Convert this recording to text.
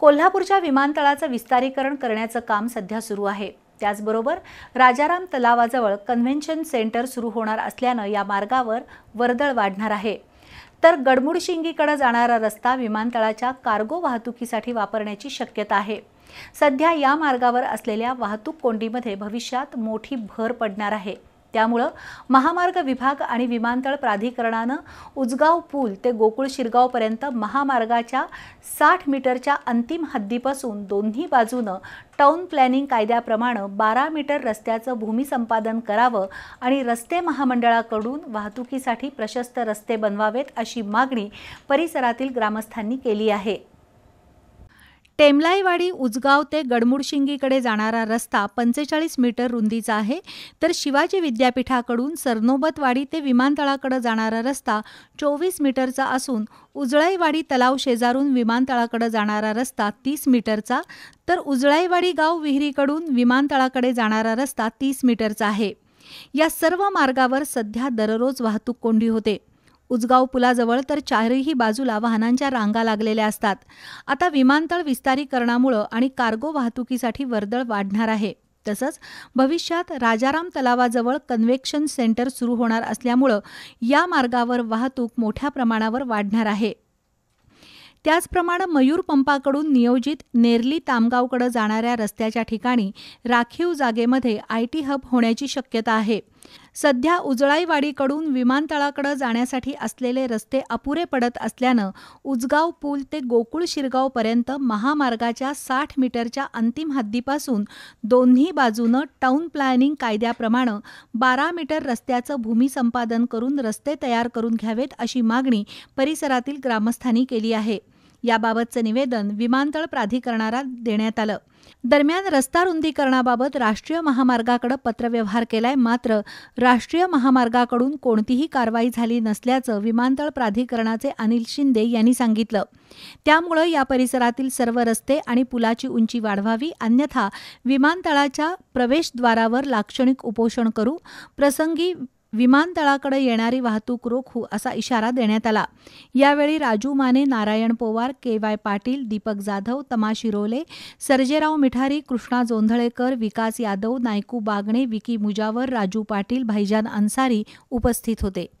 कोल्हापूरच्या विमानतळाचं विस्तारीकरण करण्याचं काम सध्या सुरू आहे त्याचबरोबर राजाराम तलावाजवळ कन्व्हेन्शन सेंटर सुरू होणार असल्यानं या मार्गावर वर्दळ वाढणार आहे तर गडमुडशिंगीकडे जाणारा रस्ता विमानतळाच्या कार्गो वाहतुकीसाठी वापरण्याची शक्यता आहे सध्या या मार्गावर असलेल्या वाहतूक कोंडीमध्ये भविष्यात मोठी भर पडणार आहे त्यामुळं महामार्ग विभाग आणि विमानतळ प्राधिकरणानं उजगाव पूल ते गोकुळ शिरगावपर्यंत महामार्गाच्या साठ मीटरच्या अंतिम हद्दीपासून दोन्ही बाजूनं टाऊन प्लॅनिंग कायद्याप्रमाणे बारा मीटर रस्त्याचं भूमिसंपादन करावं आणि रस्ते महामंडळाकडून वाहतुकीसाठी प्रशस्त रस्ते बनवावेत अशी मागणी परिसरातील ग्रामस्थांनी केली आहे टेमलाईवाडी उजगाव ते गडमुडशिंगीकडे जाणारा रस्ता पंचेचाळीस मीटर रुंदीचा आहे तर शिवाजी विद्यापीठाकडून सरनोबतवाडी ते विमानतळाकडे जाणारा रस्ता चोवीस मीटरचा असून उजळाईवाडी तलाव शेजारून विमानतळाकडे जाणारा रस्ता तीस मीटरचा तर उजळाईवाडी गाव विहिरीकडून विमानतळाकडे जाणारा रस्ता तीस मीटरचा आहे या सर्व मार्गावर सध्या दररोज वाहतूक कोंडी होते उजगाव पुलाजवळ तर चारही बाजूला वाहनांच्या रांगा लागलेल्या असतात आता विमानतळ विस्तारीकरणामुळं आणि कार्गो वाहतुकीसाठी वर्दळ वाढणार आहे तसंच भविष्यात राजाराम तलावाजवळ कन्व्हेक्शन सेंटर सुरू होणार असल्यामुळं या मार्गावर वाहतूक मोठ्या प्रमाणावर वाढणार आहे त्याचप्रमाणे मयूर पंपाकडून नियोजित नेरली तामगावकडे जाणाऱ्या रस्त्याच्या ठिकाणी राखीव जागेमध्ये आय टी हब होण्याची शक्यता आहे सध्या उजळाईवाडीकडून विमानतळाकडे जाण्यासाठी असलेले रस्ते अपुरे पडत असल्यानं उजगाव पूल ते गोकुळ शिरगावपर्यंत महामार्गाच्या साठ मीटरच्या अंतिम हद्दीपासून दोन्ही बाजूनं टाऊन प्लॅनिंग कायद्याप्रमाणे बारा मीटर रस्त्याचं भूमिसंपादन करून रस्ते तयार करून घ्यावेत अशी मागणी परिसरातील ग्रामस्थांनी केली आहे याबाबतचं निवेदन विमानतळ प्राधिकरणाला देण्यात आलं दरम्यान रस्ता रुंदीकरणाबाबत राष्ट्रीय महामार्गाकडे पत्रव्यवहार केलाय मात्र राष्ट्रीय महामार्गाकडून कोणतीही कारवाई झाली नसल्याचं विमानतळ प्राधिकरणाचे अनिल शिंदे यांनी सांगितलं त्यामुळे या परिसरातील सर्व रस्ते आणि पुलाची उंची वाढवावी अन्यथा विमानतळाच्या प्रवेशद्वारावर लाक्षणिक उपोषण करू प्रसंगी विमानतळाकडे येणारी वाहतूक रोखू असा इशारा देण्यात आला यावेळी राजू माने नारायण पोवार के वाय पाटील दीपक जाधव तमा शिरोले सर्जेराव मिठारी कृष्णा जोंधळेकर विकास यादव नायकू बागणे विकी मुजावर राजू पाटील भाईजान अन्सारी उपस्थित होते